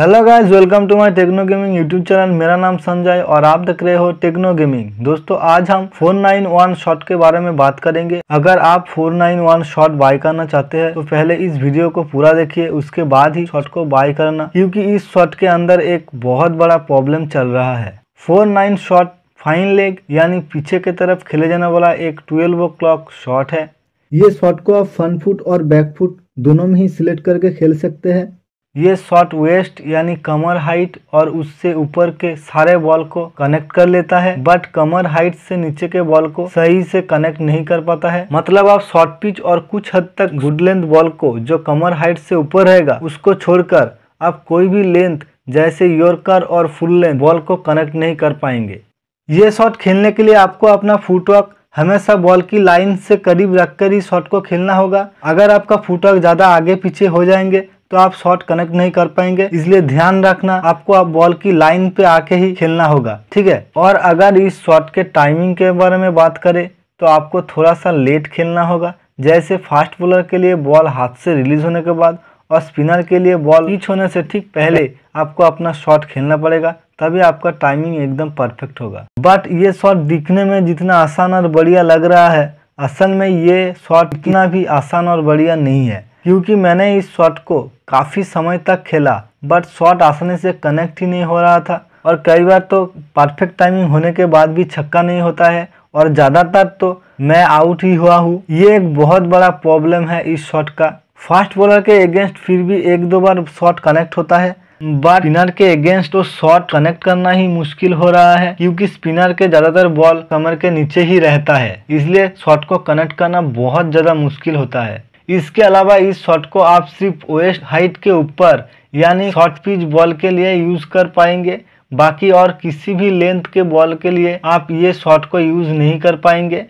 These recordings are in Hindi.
hello guys welcome to my techno gaming YouTube channel मेरा नाम संजय और आप देख रहे हो टेक्नो गेमिंग दोस्तों आज हम 491 शॉट के बारे में बात करेंगे अगर आप 491 शॉट बाय करना चाहते हैं तो पहले इस वीडियो को पूरा देखिए उसके बाद ही शॉट को बाय करना क्योंकि इस शॉट के अंदर एक बहुत बड़ा प्रॉब्लम चल रहा है four nine shot fine leg यानी पीछे की तरफ खेले जाने वाला एक ट्वेल्व क्लॉक शॉट है ये शॉट को आप फ्रंट फुट और बैक फुट दोनों में ही सिलेक्ट करके खेल सकते हैं ये शॉट वेस्ट यानी कमर हाइट और उससे ऊपर के सारे बॉल को कनेक्ट कर लेता है बट कमर हाइट से नीचे के बॉल को सही से कनेक्ट नहीं कर पाता है मतलब आप शॉर्ट पिच और कुछ हद तक गुड लेंथ बॉल को जो कमर हाइट से ऊपर रहेगा उसको छोड़कर आप कोई भी लेंथ जैसे योरकर और फुल लेंथ बॉल को कनेक्ट नहीं कर पाएंगे ये शॉट खेलने के लिए आपको अपना फुटवर्क हमेशा बॉल की लाइन से करीब रखकर ही शॉट को खेलना होगा अगर आपका फुटवर्क ज़्यादा आगे पीछे हो जाएंगे तो आप शॉट कनेक्ट नहीं कर पाएंगे इसलिए ध्यान रखना आपको आप बॉल की लाइन पे आके ही खेलना होगा ठीक है और अगर इस शॉट के टाइमिंग के बारे में बात करें तो आपको थोड़ा सा लेट खेलना होगा जैसे फास्ट बॉलर के लिए बॉल हाथ से रिलीज होने के बाद और स्पिनर के लिए बॉल पीच होने से ठीक पहले आपको अपना शॉट खेलना पड़ेगा तभी आपका टाइमिंग एकदम परफेक्ट होगा बट ये शॉट दिखने में जितना आसान और बढ़िया लग रहा है असल में ये शॉट इतना भी आसान और बढ़िया नहीं है क्योंकि मैंने इस शॉट को काफ़ी समय तक खेला बट शॉट आसानी से कनेक्ट ही नहीं हो रहा था और कई बार तो परफेक्ट टाइमिंग होने के बाद भी छक्का नहीं होता है और ज़्यादातर तो मैं आउट ही हुआ हूँ ये एक बहुत बड़ा प्रॉब्लम है इस शॉट का फास्ट बॉलर के अगेंस्ट फिर भी एक दो बार शॉट कनेक्ट होता है बट स्पिनर के अगेंस्ट तो शॉट कनेक्ट करना ही मुश्किल हो रहा है क्योंकि स्पिनर के ज़्यादातर बॉल कमर के नीचे ही रहता है इसलिए शॉट को कनेक्ट करना बहुत ज़्यादा मुश्किल होता है इसके अलावा इस शॉट को आप सिर्फ वेस्ट हाइट के ऊपर यानी शॉर्ट पिच बॉल के लिए यूज़ कर पाएंगे बाकी और किसी भी लेंथ के बॉल के लिए आप ये शॉट को यूज़ नहीं कर पाएंगे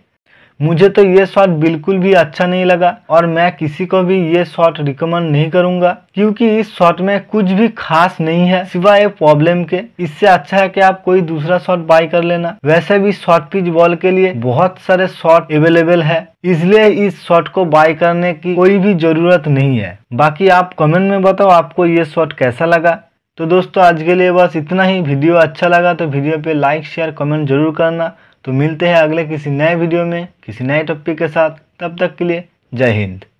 मुझे तो ये शॉट बिल्कुल भी अच्छा नहीं लगा और मैं किसी को भी ये शॉट रिकमेंड नहीं करूंगा क्योंकि इस शॉट में कुछ भी खास नहीं है सिवाय प्रॉब्लम के इससे अच्छा है कि आप कोई दूसरा शॉट बाय कर लेना वैसे भी शॉर्ट पिच बॉल के लिए बहुत सारे शॉट अवेलेबल है इसलिए इस शॉट को बाय करने की कोई भी जरूरत नहीं है बाकी आप कमेंट में बताओ आपको ये शॉट कैसा लगा तो दोस्तों आज के लिए बस इतना ही वीडियो अच्छा लगा तो वीडियो पे लाइक शेयर कमेंट जरूर करना तो मिलते हैं अगले किसी नए वीडियो में किसी नए टॉपिक के साथ तब तक के लिए जय हिंद